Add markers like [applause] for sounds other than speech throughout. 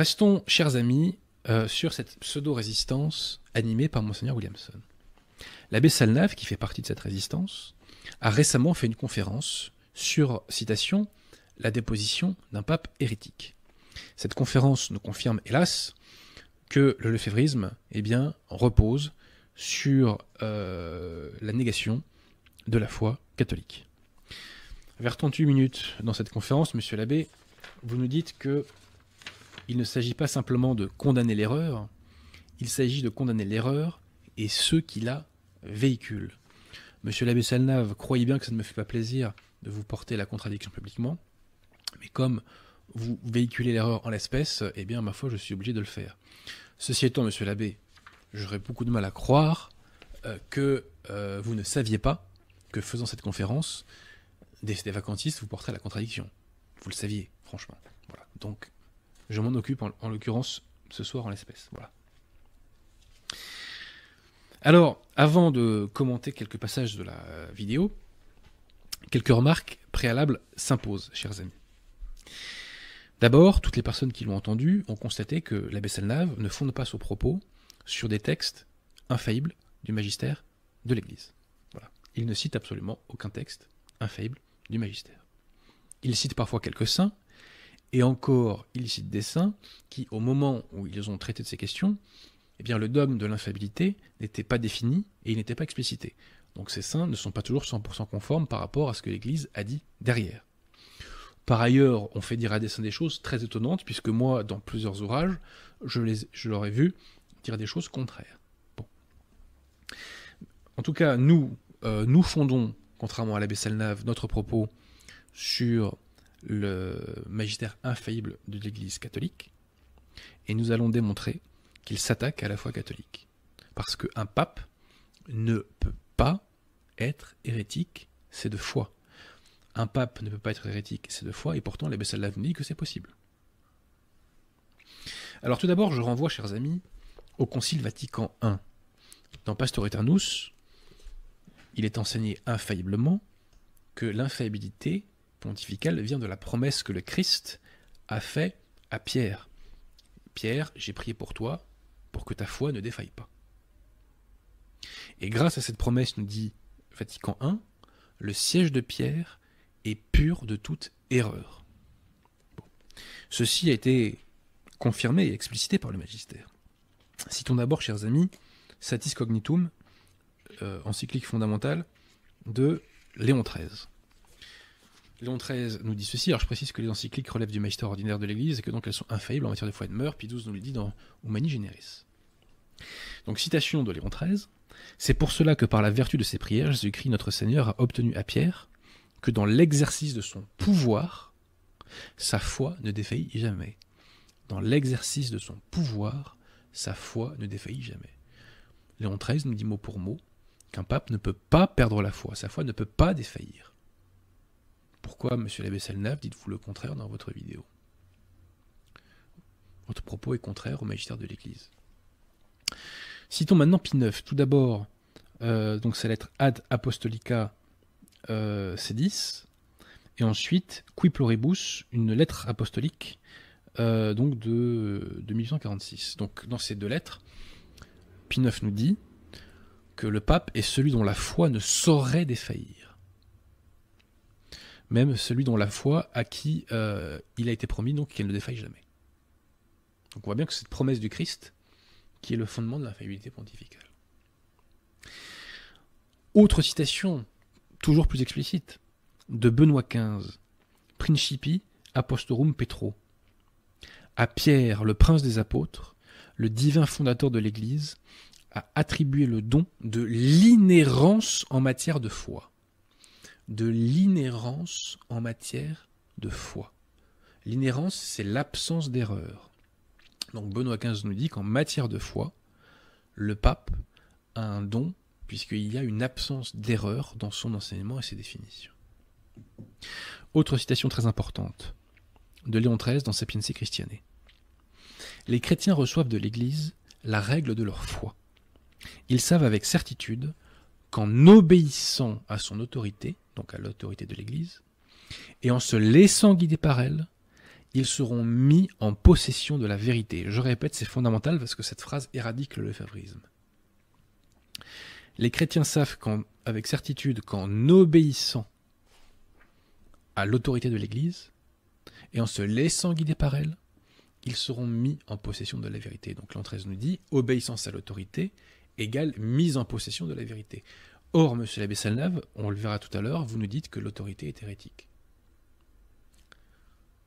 restons, chers amis, euh, sur cette pseudo-résistance animée par Mgr Williamson. L'abbé Salnave, qui fait partie de cette résistance, a récemment fait une conférence sur, citation, la déposition d'un pape hérétique. Cette conférence nous confirme, hélas, que le lefévrisme eh bien, repose sur euh, la négation de la foi catholique. Vers 38 minutes dans cette conférence, monsieur l'abbé, vous nous dites que il ne s'agit pas simplement de condamner l'erreur, il s'agit de condamner l'erreur et ceux qui la véhiculent. Monsieur l'abbé Salnave, croyez bien que ça ne me fait pas plaisir de vous porter la contradiction publiquement, mais comme vous véhiculez l'erreur en l'espèce, eh bien, ma foi, je suis obligé de le faire. Ceci étant, monsieur l'abbé, j'aurais beaucoup de mal à croire euh, que euh, vous ne saviez pas que faisant cette conférence, des, vacantistes vous porteraient la contradiction. Vous le saviez, franchement. Voilà. Donc, je m'en occupe en, l'occurrence ce soir en l'espèce. Voilà. Alors, avant de commenter quelques passages de la euh, vidéo, quelques remarques préalables s'imposent, chers amis. D'abord, toutes les personnes qui l'ont entendu ont constaté que l'abbé Selnave ne fonde pas son propos sur des textes infaillibles du magistère de l'Église. Il ne cite absolument aucun texte infaillible du magistère. Il cite parfois quelques saints, et encore cite des saints, qui, au moment où ils ont traité de ces questions, eh bien, le dogme de l'infabilité n'était pas défini et il n'était pas explicité. Donc ces saints ne sont pas toujours 100% conformes par rapport à ce que l'Église a dit derrière. Par ailleurs, on fait dire à des saints des choses très étonnantes, puisque moi, dans plusieurs ouvrages, je, les, je leur ai vu dire des choses contraires. En tout cas, nous, euh, nous fondons, contrairement à l'abbé Salnave, notre propos sur le magistère infaillible de l'Église catholique, et nous allons démontrer qu'il s'attaque à la foi catholique. Parce qu'un pape ne peut pas être hérétique, c'est de foi. Un pape ne peut pas être hérétique, c'est de foi, et pourtant l'abbé nous dit que c'est possible. Alors tout d'abord, je renvoie, chers amis, au Concile Vatican I. Dans Pastor Eternus, il est enseigné infailliblement que l'infaillibilité pontificale vient de la promesse que le Christ a faite à Pierre. Pierre, j'ai prié pour toi pour que ta foi ne défaille pas. Et grâce à cette promesse, nous dit Vatican I, le siège de Pierre est pur de toute erreur. Ceci a été confirmé et explicité par le magistère. Citons d'abord, chers amis, Satis Cognitum, euh, encyclique fondamentale de Léon XIII. Léon XIII nous dit ceci, alors je précise que les encycliques relèvent du magistère ordinaire de l'Église et que donc elles sont infaillibles en matière de foi et de mœurs, puis XII nous le dit dans Humani Generis. Donc citation de Léon XIII, c'est pour cela que par la vertu de ses prières, Jésus-Christ notre Seigneur a obtenu à Pierre que dans l'exercice de son pouvoir, sa foi ne défaillit jamais. Dans l'exercice de son pouvoir, sa foi ne défaillit jamais. Léon XIII nous dit mot pour mot qu'un pape ne peut pas perdre la foi, sa foi ne peut pas défaillir. Pourquoi, monsieur l'abbé Selnaf, dites-vous le contraire dans votre vidéo Votre propos est contraire au magistère de l'Église. Citons maintenant Pie IX. Tout d'abord, euh, donc sa lettre Ad Apostolica euh, C10, et ensuite Qui Pluribus, une lettre apostolique euh, donc de, 1846. Donc dans ces deux lettres, Pie IX nous dit que le pape est celui dont la foi ne saurait défaillir même celui dont la foi à qui euh, il a été promis, donc qu'elle ne défaille jamais. Donc on voit bien que cette promesse du Christ qui est le fondement de l'infaillibilité pontificale. Autre citation, toujours plus explicite, de Benoît XV, Principi Apostorum Petro. À Pierre, le prince des apôtres, le divin fondateur de l'Église, a attribué le don de l'inhérence en matière de foi de l'inhérence en matière de foi. L'inhérence, c'est l'absence d'erreur. Donc Benoît XV nous dit qu'en matière de foi, le pape a un don, puisqu'il y a une absence d'erreur dans son enseignement et ses définitions. Autre citation très importante de Léon XIII dans et Christiane. Les chrétiens reçoivent de l'Église la règle de leur foi. Ils savent avec certitude qu'en obéissant à son autorité, donc à l'autorité de l'Église, et en se laissant guider par elle, ils seront mis en possession de la vérité. Je répète, c'est fondamental parce que cette phrase éradique le lefavrisme. Les chrétiens savent avec certitude qu'en obéissant à l'autorité de l'Église et en se laissant guider par elle, ils seront mis en possession de la vérité. Donc l'entrée nous dit obéissance à l'autorité égale mise en possession de la vérité. Or, monsieur l'abbé on le verra tout à l'heure, vous nous dites que l'autorité est hérétique.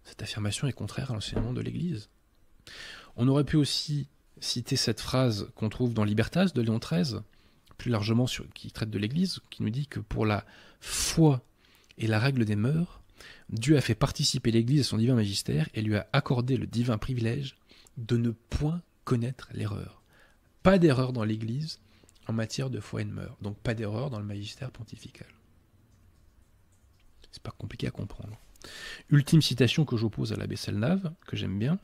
Cette affirmation est contraire à l'enseignement de l'Église. On aurait pu aussi citer cette phrase qu'on trouve dans Libertas de Léon XIII, plus largement sur, qui traite de l'Église, qui nous dit que pour la foi et la règle des mœurs, Dieu a fait participer l'Église à son divin magistère et lui a accordé le divin privilège de ne point connaître l'erreur pas d'erreur dans l'Église en matière de foi et de mœurs, donc pas d'erreur dans le magistère pontifical. C'est pas compliqué à comprendre. Ultime citation que j'oppose à l'abbé Salnave, que j'aime bien,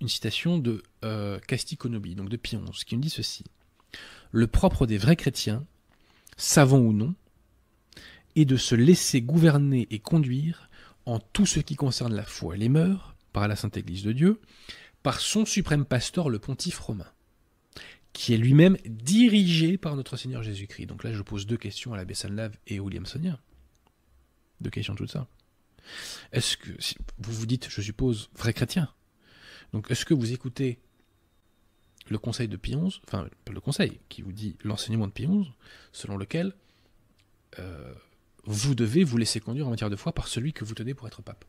une citation de euh, Casticonobi, donc de Pion, qui nous dit ceci Le propre des vrais chrétiens, savants ou non, est de se laisser gouverner et conduire en tout ce qui concerne la foi et les mœurs par la Sainte Église de Dieu, par son suprême pasteur, le pontife romain qui est lui-même dirigé par notre Seigneur Jésus-Christ. Donc là, je pose deux questions à l'abbé Salnave et Sonia. Deux questions tout ça. Est-ce que, vous vous dites, je suppose, vrai chrétien, donc est-ce que vous écoutez le conseil de Pie XI, enfin le conseil qui vous dit l'enseignement de Pie XI, selon lequel euh, vous devez vous laisser conduire en matière de foi par celui que vous tenez pour être pape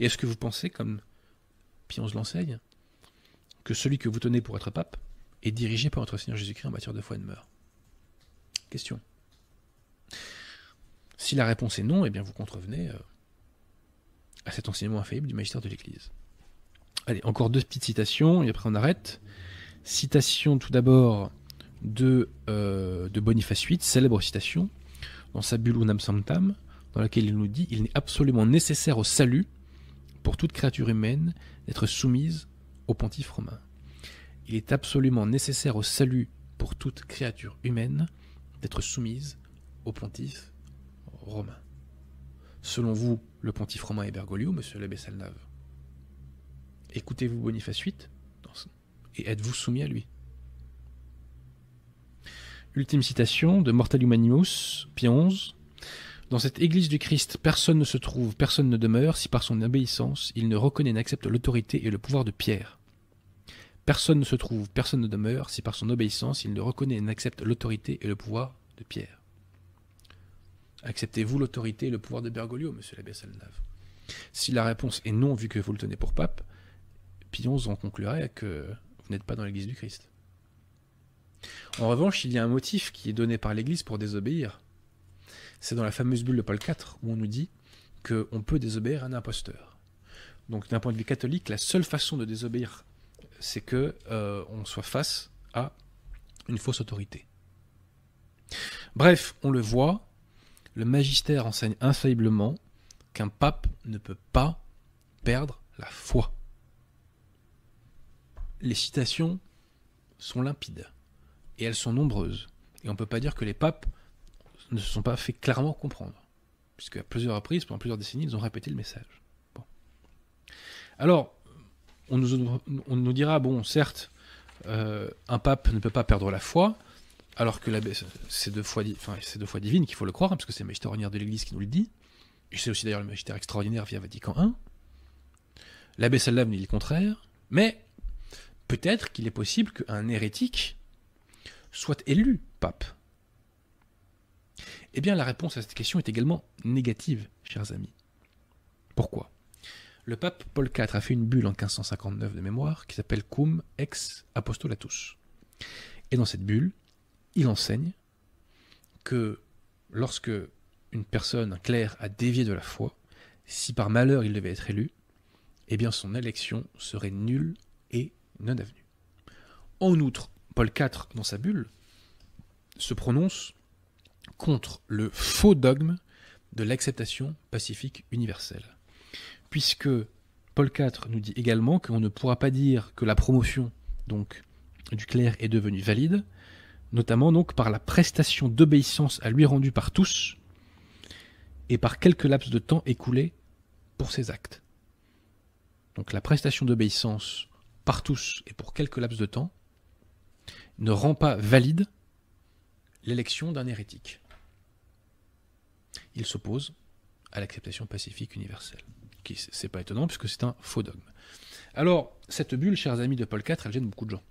Et est-ce que vous pensez, comme Pie XI l'enseigne, que celui que vous tenez pour être pape est dirigé par notre Seigneur Jésus-Christ en matière de foi et de mœurs Question. Si la réponse est non, eh bien vous contrevenez euh, à cet enseignement infaillible du magistère de l'Église. Allez, encore deux petites citations et après on arrête. Citation tout d'abord de, euh, Boniface VIII, célèbre citation, dans sa bulle Unam Sanctam, dans laquelle il nous dit Il n'est absolument nécessaire au salut pour toute créature humaine d'être soumise au pontife romain il est absolument nécessaire au salut pour toute créature humaine d'être soumise au pontife romain. Selon vous, le pontife romain est Bergoglio, monsieur l'abbé Salnave Écoutez-vous Boniface VIII et êtes-vous soumis à lui Ultime citation de Mortal humanius pi XI. Dans cette Église du Christ, personne ne se trouve, personne ne demeure, si par son obéissance, il ne reconnaît n'accepte l'autorité et le pouvoir de Pierre. Personne ne se trouve, personne ne demeure, si par son obéissance il ne reconnaît et n'accepte l'autorité et le pouvoir de Pierre. Acceptez-vous l'autorité et le pouvoir de Bergoglio, monsieur l'abbé Salnave Si la réponse est non, vu que vous le tenez pour pape, Pions en conclurait que vous n'êtes pas dans l'Église du Christ. En revanche, il y a un motif qui est donné par l'Église pour désobéir. C'est dans la fameuse bulle de Paul IV où on nous dit qu'on peut désobéir à un imposteur. Donc d'un point de vue catholique, la seule façon de désobéir c'est que euh, on soit face à une fausse autorité. Bref, on le voit, le magistère enseigne infailliblement qu'un pape ne peut pas perdre la foi. Les citations sont limpides et elles sont nombreuses. Et on ne peut pas dire que les papes ne se sont pas fait clairement comprendre, puisque à plusieurs reprises, pendant plusieurs décennies, ils ont répété le message. Bon. Alors, on nous, dira, bon, certes, euh, un pape ne peut pas perdre la foi, alors que c'est deux fois, divine qu'il faut le croire, hein, parce que c'est le magistère ordinaire de l'Église qui nous le dit. Et c'est aussi d'ailleurs le magistère extraordinaire via Vatican I. L'abbé Salam dit le contraire, mais peut-être qu'il est possible qu'un hérétique soit élu pape. Eh bien, la réponse à cette question est également négative, chers amis. Pourquoi le pape Paul IV a fait une bulle en 1559 de mémoire qui s'appelle Cum ex apostolatus. Et dans cette bulle, il enseigne que lorsque une personne, un clerc, a dévié de la foi, si par malheur il devait être élu, eh bien son élection serait nulle et non avenue. En outre, Paul IV, dans sa bulle, se prononce contre le faux dogme de l'acceptation pacifique universelle puisque Paul IV nous dit également qu'on ne pourra pas dire que la promotion donc du clerc est devenue valide, notamment donc par la prestation d'obéissance à lui rendue par tous et par quelques laps de temps écoulés pour ses actes. Donc la prestation d'obéissance par tous et pour quelques laps de temps ne rend pas valide l'élection d'un hérétique. Il s'oppose à l'acceptation pacifique universelle qui c'est pas étonnant puisque c'est un faux dogme. Alors, cette bulle, chers amis de Paul IV, elle gêne beaucoup de gens.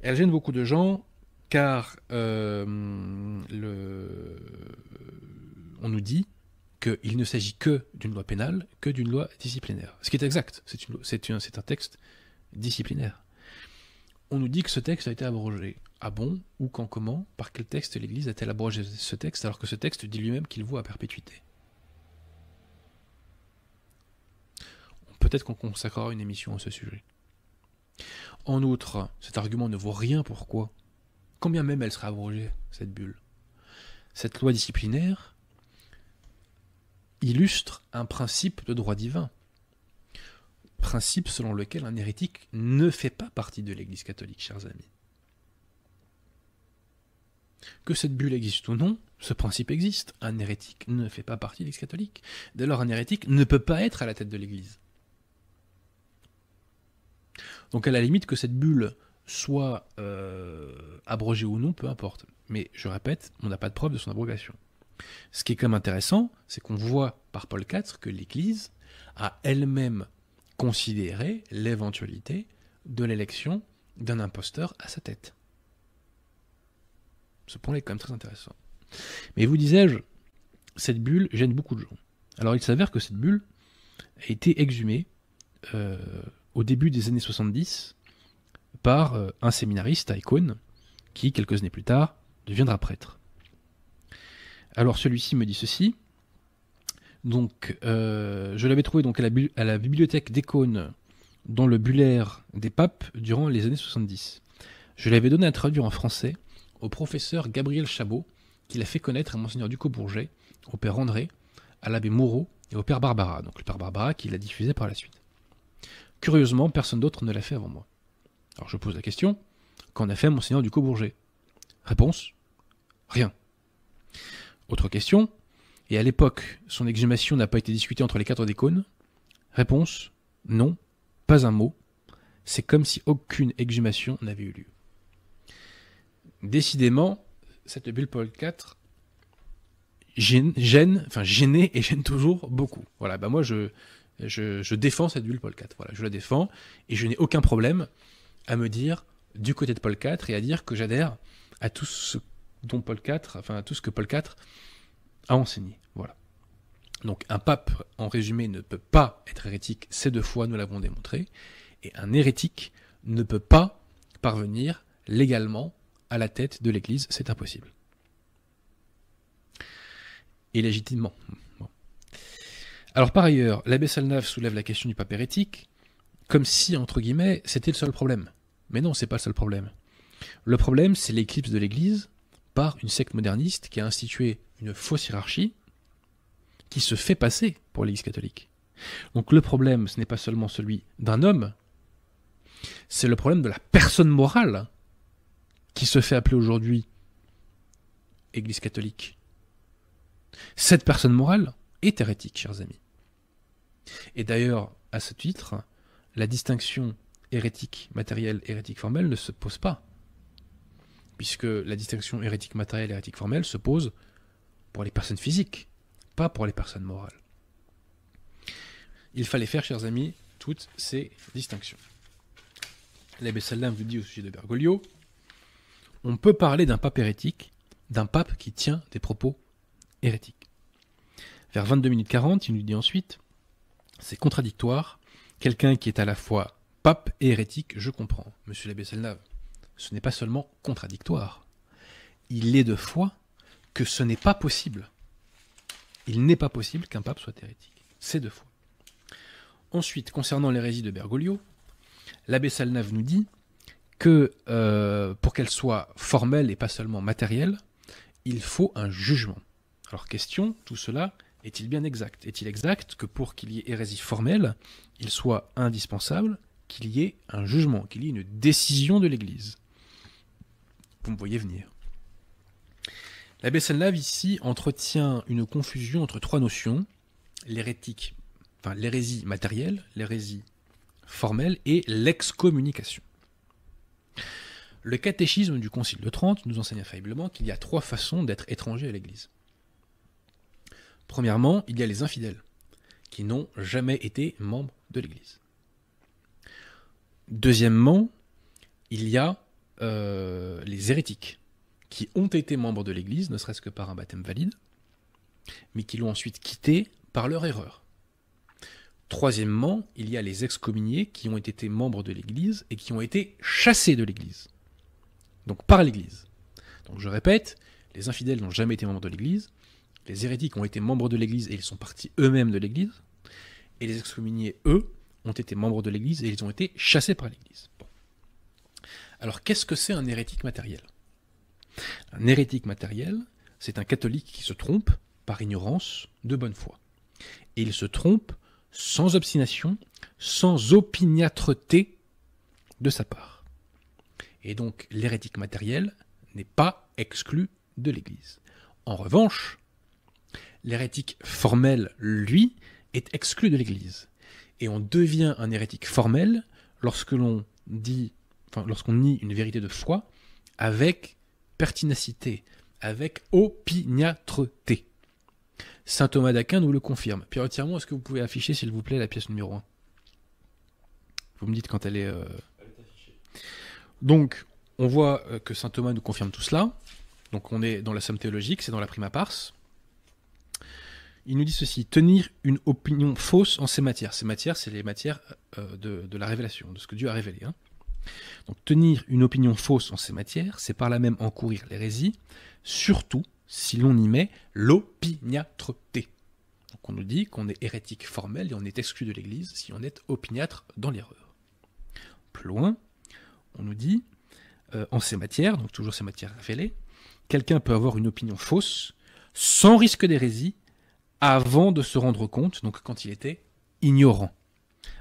Elle gêne beaucoup de gens car euh, on nous dit qu'il ne s'agit que d'une loi pénale, que d'une loi disciplinaire. Ce qui est exact, c'est un, un texte disciplinaire. On nous dit que ce texte a été abrogé. Ah bon Ou quand Comment Par quel texte l'Église a-t-elle abrogé ce texte alors que ce texte dit lui-même qu'il vaut à perpétuité peut-être qu'on consacrera une émission à ce sujet. En outre, cet argument ne vaut rien pourquoi, combien même elle sera abrogée, cette bulle. Cette loi disciplinaire illustre un principe de droit divin, principe selon lequel un hérétique ne fait pas partie de l'Église catholique, chers amis. Que cette bulle existe ou non, ce principe existe. Un hérétique ne fait pas partie de l'Église catholique. Dès lors, un hérétique ne peut pas être à la tête de l'Église. Donc à la limite que cette bulle soit euh, abrogée ou non, peu importe. Mais je répète, on n'a pas de preuve de son abrogation. Ce qui est quand même intéressant, c'est qu'on voit par Paul IV que l'Église a elle-même considéré l'éventualité de l'élection d'un imposteur à sa tête. Ce point est quand même très intéressant. Mais vous disais-je, cette bulle gêne beaucoup de gens. Alors il s'avère que cette bulle a été exhumée euh, au début des années 70 par euh, un séminariste à Écône, qui, quelques années plus tard, deviendra prêtre. Alors celui-ci me dit ceci. Donc, euh, je l'avais trouvé donc à la, bibliothèque d'Écône, dans le bullaire des papes, durant les années 70. Je l'avais donné à traduire en français au professeur Gabriel Chabot, qui l'a fait connaître à Mgr Ducos-Bourget, au père André, à l'abbé Moreau et au père Barbara. Donc le père Barbara qui l'a diffusé par la suite. Curieusement, personne d'autre ne l'a fait avant moi. Alors je pose la question, qu'en a fait monseigneur du Bourget Réponse Rien. Autre question, et à l'époque, son exhumation n'a pas été discutée entre les quatre décones Réponse Non, pas un mot. C'est comme si aucune exhumation n'avait eu lieu. Décidément, cette bulle Paul IV gêne, gêne, enfin gênait et gêne toujours beaucoup. Voilà, bah moi je, je, défends cette bulle Paul Voilà, je la défends et je n'ai aucun problème à me dire du côté de Paul IV et à dire que j'adhère à tout ce dont Paul 4, enfin à tout ce que Paul IV a enseigné. Voilà. Donc un pape, en résumé, ne peut pas être hérétique, ces deux fois nous l'avons démontré, et un hérétique ne peut pas parvenir légalement à la tête de l'Église, c'est impossible. Et légitimement, alors par ailleurs, l'abbé Salnave soulève la question du pape hérétique, comme si, entre guillemets, c'était le seul problème. Mais non, c'est pas le seul problème. Le problème, c'est l'éclipse de l'Église par une secte moderniste qui a institué une fausse hiérarchie qui se fait passer pour l'Église catholique. Donc le problème, ce n'est pas seulement celui d'un homme, c'est le problème de la personne morale qui se fait appeler aujourd'hui Église catholique. Cette personne morale est hérétique, chers amis. Et d'ailleurs, à ce titre, la distinction hérétique matérielle, hérétique formelle ne se pose pas. Puisque la distinction hérétique matérielle, hérétique formelle se pose pour les personnes physiques, pas pour les personnes morales. Il fallait faire, chers amis, toutes ces distinctions. L'abbé Saldin vous dit au sujet de Bergoglio on peut parler d'un pape hérétique, d'un pape qui tient des propos hérétiques. Vers 22 minutes 40, il nous dit ensuite c'est contradictoire. Quelqu'un qui est à la fois pape et hérétique, je comprends, monsieur l'abbé Salnave. Ce n'est pas seulement contradictoire. Il est de foi que ce n'est pas possible. Il n'est pas possible qu'un pape soit hérétique. C'est de foi. Ensuite, concernant l'hérésie de Bergoglio, l'abbé Salnave nous dit que euh, pour qu'elle soit formelle et pas seulement matérielle, il faut un jugement. Alors question, tout cela, est-il bien exact Est-il exact que pour qu'il y ait hérésie formelle, il soit indispensable qu'il y ait un jugement, qu'il y ait une décision de l'Église Vous me voyez venir. L'abbé Senlave ici entretient une confusion entre trois notions, l'hérétique, enfin l'hérésie matérielle, l'hérésie formelle et l'excommunication. Le catéchisme du Concile de Trente nous enseigne infailliblement qu'il y a trois façons d'être étranger à l'Église. Premièrement, il y a les infidèles, qui n'ont jamais été membres de l'Église. Deuxièmement, il y a euh, les hérétiques, qui ont été membres de l'Église, ne serait-ce que par un baptême valide, mais qui l'ont ensuite quitté par leur erreur. Troisièmement, il y a les excommuniés qui ont été membres de l'Église et qui ont été chassés de l'Église. Donc par l'Église. Donc je répète, les infidèles n'ont jamais été membres de l'Église, les hérétiques ont été membres de l'Église et ils sont partis eux-mêmes de l'Église, et les excommuniés, eux, ont été membres de l'Église et ils ont été chassés par l'Église. Alors qu'est-ce que c'est un hérétique matériel Un hérétique matériel, c'est un catholique qui se trompe par ignorance de bonne foi. Et il se trompe sans obstination, sans opiniâtreté de sa part. Et donc l'hérétique matériel n'est pas exclu de l'Église. En revanche, l'hérétique formel, lui, est exclu de l'Église. Et on devient un hérétique formel lorsque l'on dit, lorsqu'on nie une vérité de foi avec pertinacité, avec opiniâtreté. Saint Thomas d'Aquin nous le confirme. Pierre entièrement est-ce que vous pouvez afficher, s'il vous plaît, la pièce numéro 1 Vous me dites quand elle est. Elle est affichée. Donc, on voit euh, que saint Thomas nous confirme tout cela. Donc, on est dans la somme théologique, c'est dans la prima pars. Il nous dit ceci tenir une opinion fausse en ces matières. Ces matières, c'est les matières euh, de, la révélation, de ce que Dieu a révélé. Hein. Donc tenir une opinion fausse en ces matières, c'est par là même encourir l'hérésie, surtout si l'on y met l'opiniâtreté. Donc on nous dit qu'on est hérétique formel et on est exclu de l'Église si on est opiniâtre dans l'erreur. Plus loin, on nous dit euh, en ces matières, donc toujours ces matières révélées, quelqu'un peut avoir une opinion fausse sans risque d'hérésie avant de se rendre compte, donc quand il était ignorant,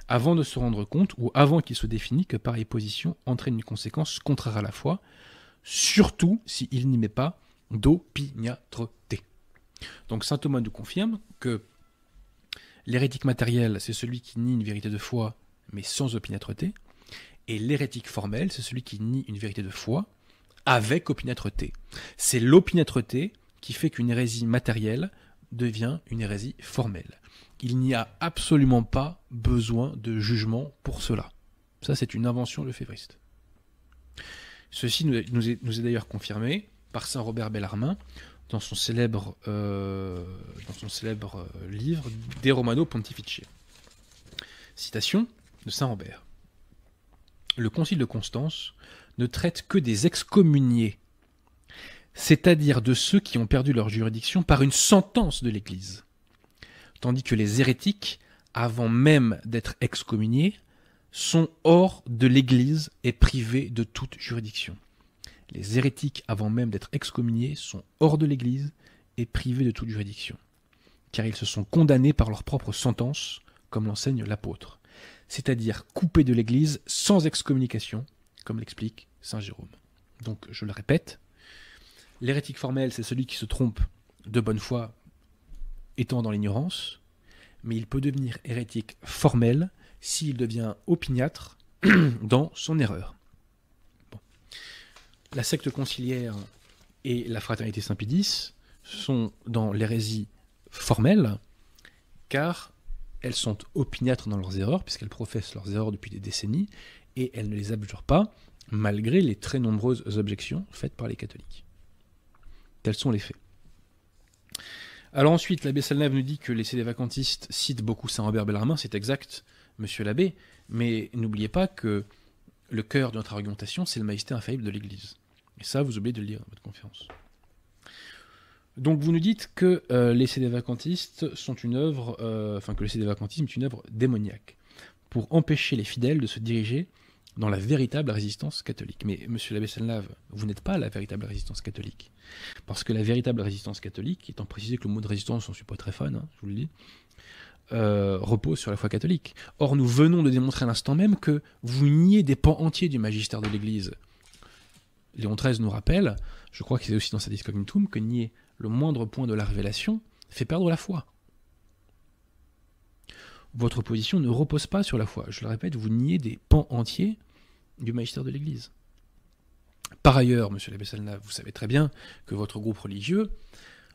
avant de se rendre compte ou avant qu'il se définit que pareille position entraîne une conséquence contraire à la foi, surtout s'il n'y met pas d'opiniâtreté. Donc saint Thomas nous confirme que l'hérétique matériel, c'est celui qui nie une vérité de foi, mais sans opiniâtreté, et l'hérétique formel, c'est celui qui nie une vérité de foi avec opiniâtreté. C'est l'opiniâtreté qui fait qu'une hérésie matérielle devient une hérésie formelle. Il n'y a absolument pas besoin de jugement pour cela. Ça, c'est une invention févriste Ceci nous est, d'ailleurs confirmé par saint Robert Bellarmin dans son célèbre, euh, dans son célèbre euh, livre De Romano Pontifici. Citation de saint Robert. Le concile de Constance ne traite que des excommuniés c'est-à-dire de ceux qui ont perdu leur juridiction par une sentence de l'Église. Tandis que les hérétiques, avant même d'être excommuniés, sont hors de l'Église et privés de toute juridiction. Les hérétiques, avant même d'être excommuniés, sont hors de l'Église et privés de toute juridiction, car ils se sont condamnés par leur propre sentence, comme l'enseigne l'apôtre, c'est-à-dire coupés de l'Église sans excommunication, comme l'explique Saint Jérôme. Donc, je le répète, L'hérétique formel, c'est celui qui se trompe de bonne foi étant dans l'ignorance, mais il peut devenir hérétique formel s'il devient opiniâtre [clears throat] dans son erreur. La secte conciliaire et la fraternité Saint-Pédis sont dans l'hérésie formelle, car elles sont opiniâtres dans leurs erreurs, puisqu'elles professent leurs erreurs depuis des décennies, et elles ne les abjurent pas, malgré les très nombreuses objections faites par les catholiques. Tels sont les faits. Alors ensuite, l'abbé Salnave nous dit que les CD vacantistes citent beaucoup Saint-Robert Bellarmine, c'est exact, monsieur l'abbé, mais n'oubliez pas que le cœur de notre argumentation, c'est le majesté infaillible de l'Église. Et ça, vous oubliez de le lire dans votre conférence. Donc vous nous dites que euh, les CD vacantistes sont une œuvre, euh, enfin que le CD est une œuvre démoniaque, pour empêcher les fidèles de se diriger dans la véritable résistance catholique. Mais monsieur l'abbé Senlave, vous n'êtes pas la véritable résistance catholique. Parce que la véritable résistance catholique, étant précisé que le mot de résistance, on ne suis pas très fun, hein, je vous le dis, euh, repose sur la foi catholique. Or, nous venons de démontrer à l'instant même que vous niez des pans entiers du magistère de l'Église. Léon XIII nous rappelle, je crois qu'il est aussi dans sa Discognitum, que nier le moindre point de la révélation fait perdre la foi. Votre position ne repose pas sur la foi. Je le répète, vous niez des pans entiers du magistère de l'Église. Par ailleurs, monsieur l'abbé Salna, vous savez très bien que votre groupe religieux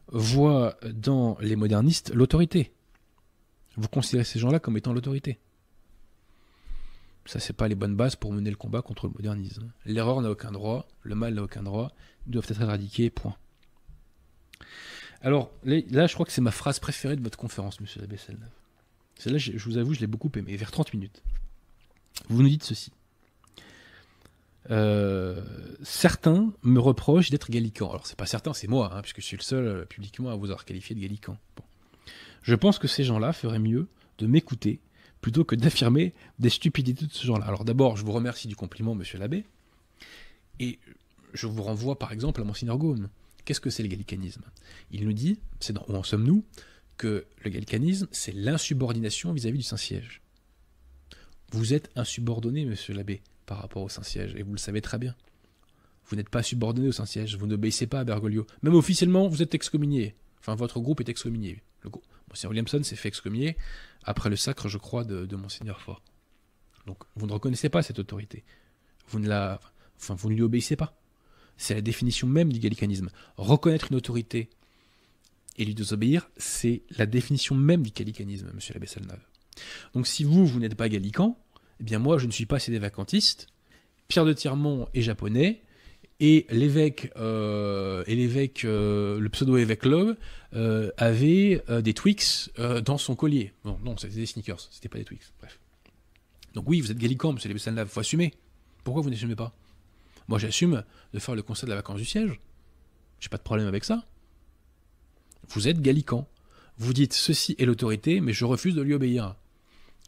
voit dans les modernistes l'autorité. Vous considérez ces gens-là comme étant l'autorité. Ça, c'est pas les bonnes bases pour mener le combat contre le modernisme. L'erreur n'a aucun droit, le mal n'a aucun droit, ils doivent être éradiqués, point. Alors, là, je crois que c'est ma phrase préférée de votre conférence, monsieur l'abbé Salna. Celle-là, je vous avoue, je l'ai beaucoup aimée, vers 30 minutes. Vous nous dites ceci. Euh, certains me reprochent d'être gallican. Alors c'est pas certain, c'est moi, hein, puisque je suis le seul euh, publiquement à vous avoir qualifié de gallican. Je pense que ces gens-là feraient mieux de m'écouter plutôt que d'affirmer des stupidités de ce genre-là. Alors d'abord, je vous remercie du compliment, monsieur l'abbé, et je vous renvoie par exemple à mon Gaume. Qu'est-ce que c'est le gallicanisme Il nous dit, c'est dans Où en sommes-nous que le gallicanisme, c'est l'insubordination vis-à-vis du Saint-Siège. Vous êtes insubordonné, monsieur l'abbé par rapport au Saint-Siège, et vous le savez très bien. Vous n'êtes pas subordonné au Saint-Siège, vous n'obéissez pas à Bergoglio. Même officiellement, vous êtes excommunié. Enfin, votre groupe est excommunié. Le Williamson s'est fait excommunier après le sacre, je crois, de, Monseigneur Fort. Donc, vous ne reconnaissez pas cette autorité. Vous ne la, enfin, vous ne lui obéissez pas. C'est la définition même du gallicanisme. Reconnaître une autorité et lui désobéir, c'est la définition même du gallicanisme, monsieur l'abbé Salnave. Donc, si vous, vous n'êtes pas gallican, eh bien, moi, je ne suis pas des vacantiste Pierre de Tirmont est japonais. Et l'évêque, euh, et l'évêque, euh, le pseudo-évêque Love euh, avait des Twix dans son collier. Bon, non, c'était des sneakers, c'était pas des Twix. Bref. Donc oui, vous êtes gallican, c'est les il faut assumer. Pourquoi vous n'assumez pas Moi, j'assume de faire le conseil de la vacance du siège. J'ai pas de problème avec ça. Vous êtes gallican. Vous dites ceci est l'autorité, mais je refuse de lui obéir.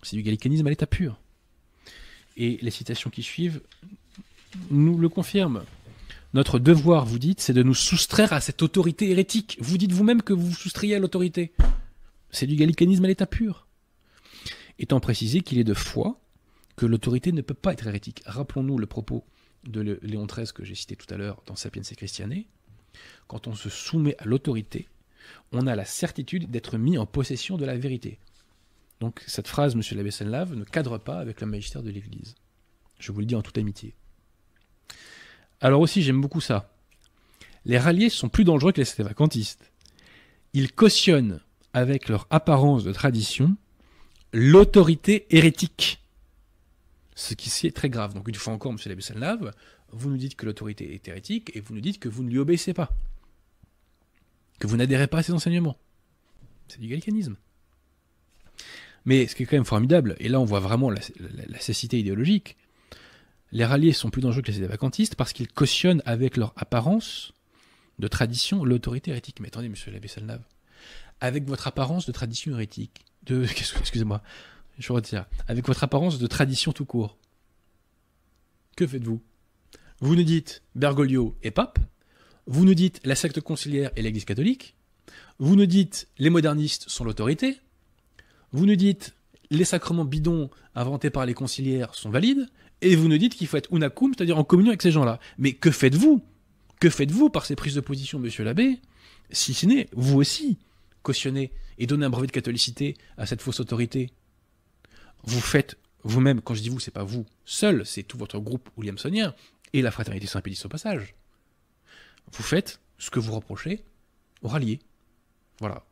C'est du gallicanisme à l'état pur. Et les citations qui suivent nous le confirment. Notre devoir, vous dites, c'est de nous soustraire à cette autorité hérétique. Vous dites vous-même que vous vous soustriez à l'autorité. C'est du gallicanisme à l'état pur. Étant précisé qu'il est de foi que l'autorité ne peut pas être hérétique. Rappelons-nous le propos de Léon XIII que j'ai cité tout à l'heure dans Sapiens et Christiane. Quand on se soumet à l'autorité, on a la certitude d'être mis en possession de la vérité. Donc cette phrase, monsieur l'abbé ne cadre pas avec le magistère de l'Église. Je vous le dis en toute amitié. Alors aussi, j'aime beaucoup ça. Les ralliés sont plus dangereux que les sévacantistes. Ils cautionnent, avec leur apparence de tradition, l'autorité hérétique. Ce qui est très grave. Donc une fois encore, monsieur l'abbé Lave, vous nous dites que l'autorité est hérétique et vous nous dites que vous ne lui obéissez pas. Que vous n'adhérez pas à ses enseignements. C'est du gallicanisme. Mais ce qui est quand même formidable, et là on voit vraiment la, cécité idéologique, les ralliés sont plus dangereux que les vacantistes parce qu'ils cautionnent avec leur apparence de tradition l'autorité hérétique. Mais attendez, monsieur l'abbé Salnave, avec votre apparence de tradition hérétique, de, [laughs] excusez-moi, je retire, avec votre apparence de tradition tout court, que faites-vous Vous nous dites Bergoglio est pape, vous nous dites la secte conciliaire et l'Église catholique, vous nous dites les modernistes sont l'autorité, vous nous dites les sacrements bidons inventés par les conciliaires sont valides, et vous nous dites qu'il faut être unacum, c'est-à-dire en communion avec ces gens-là. Mais que faites-vous Que faites-vous par ces prises de position, monsieur l'abbé Si ce n'est, vous aussi, cautionner et donner un brevet de catholicité à cette fausse autorité Vous faites vous-même, quand je dis vous, c'est pas vous seul, c'est tout votre groupe williamsonien et la fraternité Saint-Pédis au passage. Vous faites ce que vous reprochez aux ralliés. Voilà.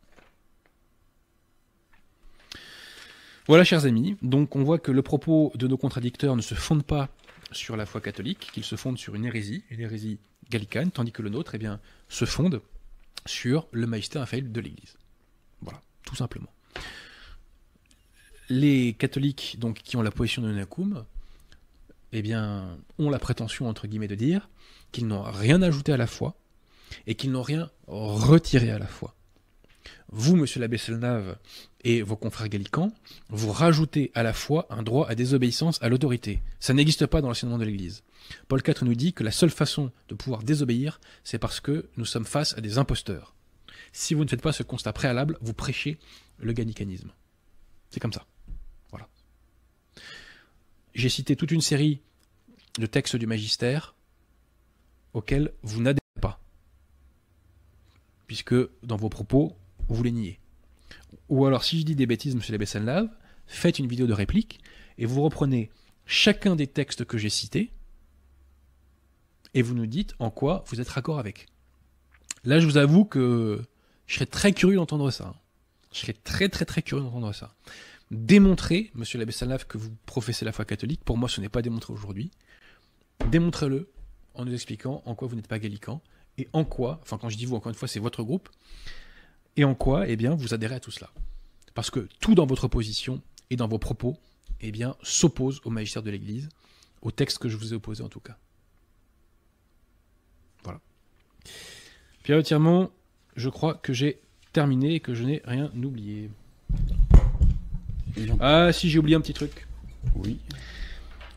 Voilà, chers amis, donc on voit que le propos de nos contradicteurs ne se fonde pas sur la foi catholique, qu'il se fonde sur une hérésie, une hérésie gallicane, tandis que le nôtre, eh bien, se fonde sur le majesté infaillible de l'Église. Voilà, tout simplement. Les catholiques, donc, qui ont la position de Nakum, eh bien, ont la prétention, entre guillemets, de dire qu'ils n'ont rien ajouté à la foi et qu'ils n'ont rien retiré à la foi vous, monsieur l'abbé Selnave, et vos confrères gallicans, vous rajoutez à la fois un droit à désobéissance à l'autorité. Ça n'existe pas dans l'enseignement de l'Église. Paul IV nous dit que la seule façon de pouvoir désobéir, c'est parce que nous sommes face à des imposteurs. Si vous ne faites pas ce constat préalable, vous prêchez le gallicanisme. C'est comme ça. Voilà. J'ai cité toute une série de textes du magistère auxquels vous n'adhérez pas. Puisque dans vos propos, vous les niez. Ou alors, si je dis des bêtises, monsieur l'abbé faites une vidéo de réplique et vous reprenez chacun des textes que j'ai cités et vous nous dites en quoi vous êtes d'accord avec. Là, je vous avoue que je serais très curieux d'entendre ça. Je serais très très très curieux d'entendre ça. Démontrez, monsieur l'abbé que vous professez la foi catholique. Pour moi, ce n'est pas démontré aujourd'hui. Démontrez-le en nous expliquant en quoi vous n'êtes pas gallican et en quoi, enfin quand je dis vous, encore une fois, c'est votre groupe, et en quoi eh bien, vous adhérez à tout cela Parce que tout dans votre position et dans vos propos eh bien, s'oppose au magistère de l'Église, au texte que je vous ai opposé en tout cas. Voilà. Pierre Tiremont, je crois que j'ai terminé et que je n'ai rien oublié. Ah si, j'ai oublié un petit truc. Oui.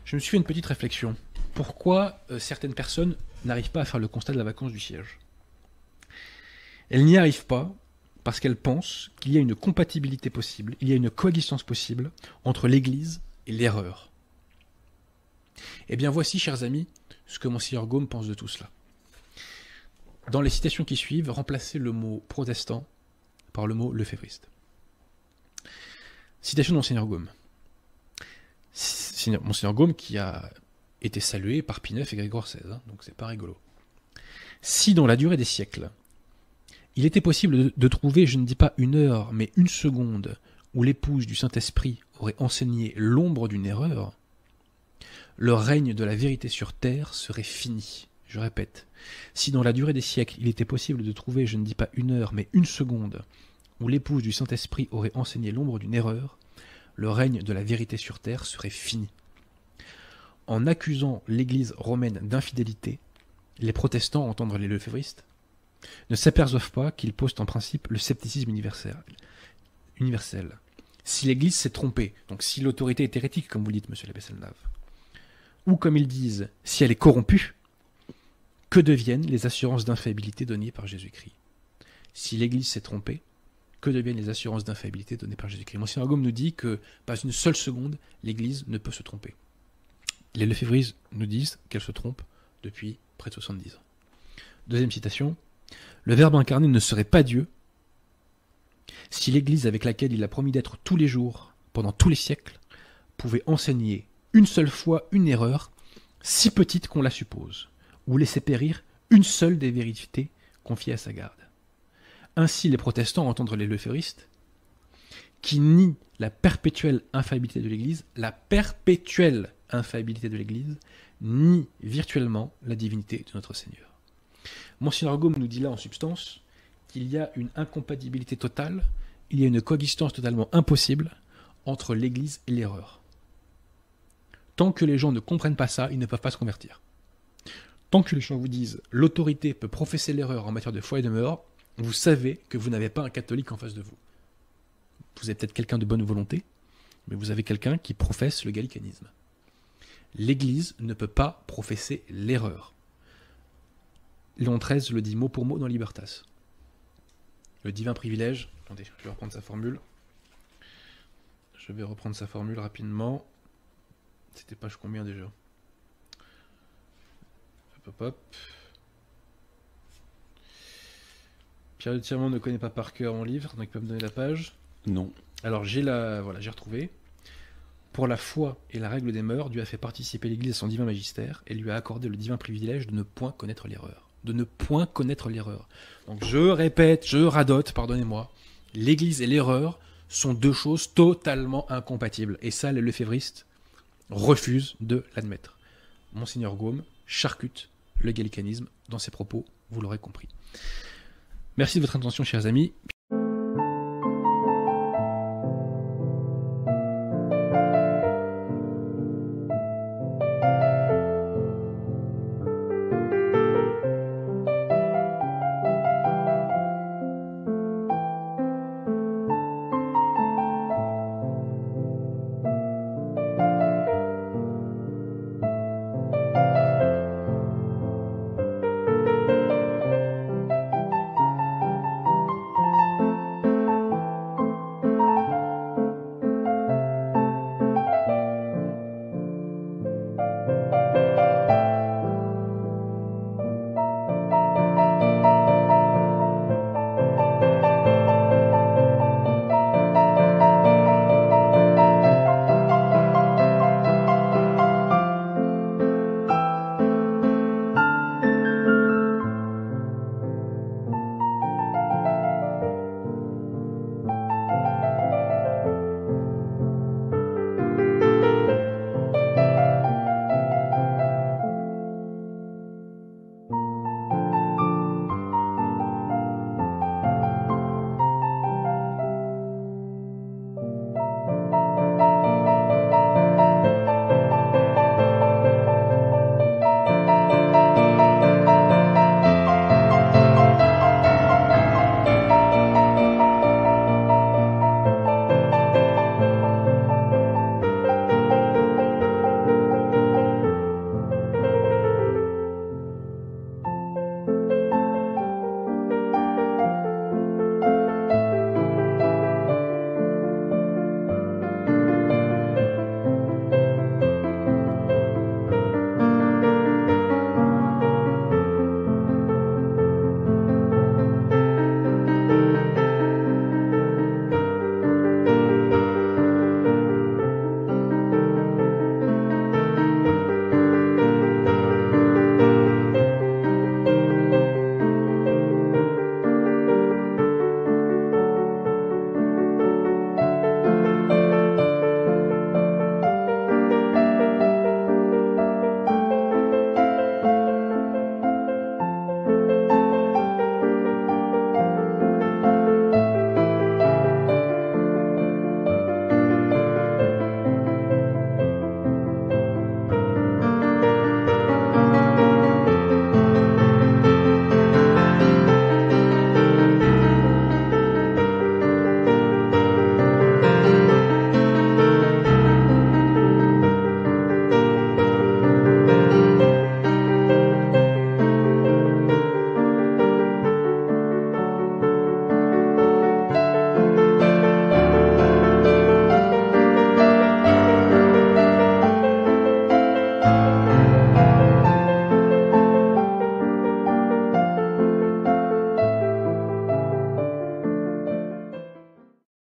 Je me suis fait une petite réflexion. Pourquoi euh, certaines personnes n'arrivent pas à faire le constat de la vacance du siège Elles n'y arrivent pas parce qu'elle pense qu'il y a une compatibilité possible, il y a une coexistence possible entre l'Église et l'erreur. Eh bien voici, chers amis, ce que Monsieur Gaume pense de tout cela. Dans les citations qui suivent, remplacez le mot protestant par le mot lefévriste. Citation de Monseigneur Gaume. Monseigneur Gaume qui a été salué par IX et Grégoire XVI, hein, donc c'est pas rigolo. Si dans la durée des siècles, il était possible de, trouver, je ne dis pas une heure, mais une seconde, où l'épouse du Saint-Esprit aurait enseigné l'ombre d'une erreur, le règne de la vérité sur terre serait fini. Je répète, si dans la durée des siècles il était possible de trouver, je ne dis pas une heure, mais une seconde, où l'épouse du Saint-Esprit aurait enseigné l'ombre d'une erreur, le règne de la vérité sur terre serait fini. En accusant l'Église romaine d'infidélité, les protestants, entendre les lefévristes, ne s'aperçoivent pas qu'ils posent en principe le scepticisme universel. universel. Si l'Église s'est trompée, donc si l'autorité est hérétique, comme vous dites, monsieur Labesselnave, ou comme ils disent, si elle est corrompue, que deviennent les assurances d'infaillibilité données par Jésus-Christ Si l'Église s'est trompée, que deviennent les assurances d'infaillibilité données par Jésus-Christ Monsieur Ragome nous dit que pas une seule seconde, l'Église ne peut se tromper. Les Lefebvre nous disent qu'elle se trompe depuis près de 70 ans. Deuxième citation le Verbe incarné ne serait pas Dieu si l'Église avec laquelle il a promis d'être tous les jours, pendant tous les siècles, pouvait enseigner une seule fois une erreur, si petite qu'on la suppose, ou laisser périr une seule des vérités confiées à sa garde. Ainsi les protestants entendent les leuphoristes qui nient la perpétuelle infaillibilité de l'Église, la perpétuelle infaillibilité de l'Église, nient virtuellement la divinité de notre Seigneur. Monsieur Gaume nous dit là en substance qu'il y a une incompatibilité totale, il y a une coexistence totalement impossible entre l'Église et l'erreur. Tant que les gens ne comprennent pas ça, ils ne peuvent pas se convertir. Tant que les gens vous disent l'autorité peut professer l'erreur en matière de foi et de mort, vous savez que vous n'avez pas un catholique en face de vous. Vous êtes peut-être quelqu'un de bonne volonté, mais vous avez quelqu'un qui professe le gallicanisme. L'Église ne peut pas professer l'erreur. Léon XIII le dit mot pour mot dans Libertas. Le divin privilège. Attendez, je vais reprendre sa formule. Je vais reprendre sa formule rapidement. C'était page combien déjà Hop hop hop. Pierre de Tiremont ne connaît pas par cœur mon livre, donc il peut me donner la page Non. Alors j'ai la voilà, j'ai retrouvé. Pour la foi et la règle des mœurs, Dieu a fait participer l'Église à son divin magistère et lui a accordé le divin privilège de ne point connaître l'erreur de ne point connaître l'erreur. Donc je répète, je radote, pardonnez-moi, l'Église et l'erreur sont deux choses totalement incompatibles. Et ça, le lefévristes refuse de l'admettre. Monseigneur Gaume charcute le gallicanisme dans ses propos, vous l'aurez compris. Merci de votre attention, chers amis.